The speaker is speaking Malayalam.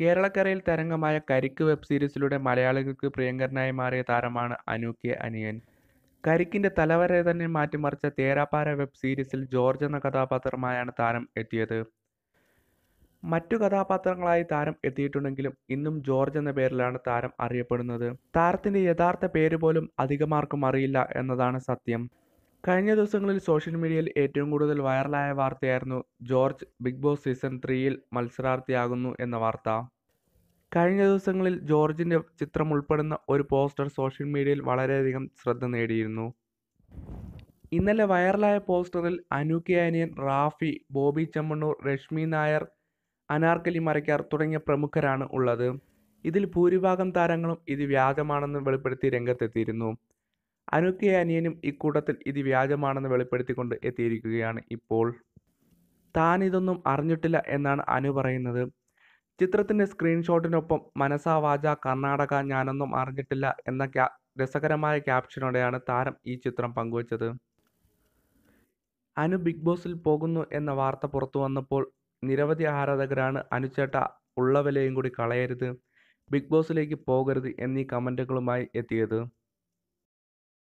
കേരളക്കരയിൽ തരംഗമായ കരിക്ക് വെബ് സീരീസിലൂടെ മലയാളികൾക്ക് പ്രിയങ്കരനായി മാറിയ താരമാണ് അനു കെ അനിയൻ കരിക്കിൻ്റെ തലവരെ തന്നെ മാറ്റിമറിച്ച തേരാപ്പാര വെബ് സീരീസിൽ ജോർജ് എന്ന കഥാപാത്രമായാണ് താരം എത്തിയത് മറ്റു കഥാപാത്രങ്ങളായി താരം എത്തിയിട്ടുണ്ടെങ്കിലും ഇന്നും ജോർജ് എന്ന പേരിലാണ് താരം അറിയപ്പെടുന്നത് താരത്തിൻ്റെ യഥാർത്ഥ പേര് പോലും അധികമാർക്കും അറിയില്ല എന്നതാണ് സത്യം കഴിഞ്ഞ ദിവസങ്ങളിൽ സോഷ്യൽ മീഡിയയിൽ ഏറ്റവും കൂടുതൽ വൈറലായ വാർത്തയായിരുന്നു ജോർജ് ബിഗ് ബോസ് സീസൺ ത്രീയിൽ മത്സരാർത്ഥിയാകുന്നു എന്ന വാർത്ത കഴിഞ്ഞ ദിവസങ്ങളിൽ ജോർജിൻ്റെ ചിത്രം ഉൾപ്പെടുന്ന ഒരു പോസ്റ്റർ സോഷ്യൽ മീഡിയയിൽ വളരെയധികം ശ്രദ്ധ നേടിയിരുന്നു ഇന്നലെ വൈറലായ പോസ്റ്ററിൽ അനൂക്യാനിയൻ റാഫി ബോബി ചെമ്മണ്ണൂർ രശ്മി നായർ അനാർക്കലി മരക്കാർ തുടങ്ങിയ പ്രമുഖരാണ് ഉള്ളത് ഇതിൽ ഭൂരിഭാഗം താരങ്ങളും ഇത് വ്യാജമാണെന്ന് വെളിപ്പെടുത്തി രംഗത്തെത്തിയിരുന്നു അനുക്കെ അനിയനും ഇക്കൂട്ടത്തിൽ ഇത് വ്യാജമാണെന്ന് വെളിപ്പെടുത്തിക്കൊണ്ട് എത്തിയിരിക്കുകയാണ് ഇപ്പോൾ താൻ ഇതൊന്നും അറിഞ്ഞിട്ടില്ല എന്നാണ് അനു പറയുന്നത് ചിത്രത്തിൻ്റെ സ്ക്രീൻഷോട്ടിനൊപ്പം വാച കർണാടക ഞാനൊന്നും അറിഞ്ഞിട്ടില്ല എന്ന ക്യാ രസകരമായ ക്യാപ്ഷനോടെയാണ് താരം ഈ ചിത്രം പങ്കുവച്ചത് അനു ബിഗ് ബോസിൽ പോകുന്നു എന്ന വാർത്ത പുറത്തു വന്നപ്പോൾ നിരവധി ആരാധകരാണ് അനുചേട്ട ഉള്ള വിലയും കൂടി കളയരുത് ബിഗ് ബോസിലേക്ക് പോകരുത് എന്നീ കമൻറ്റുകളുമായി എത്തിയത്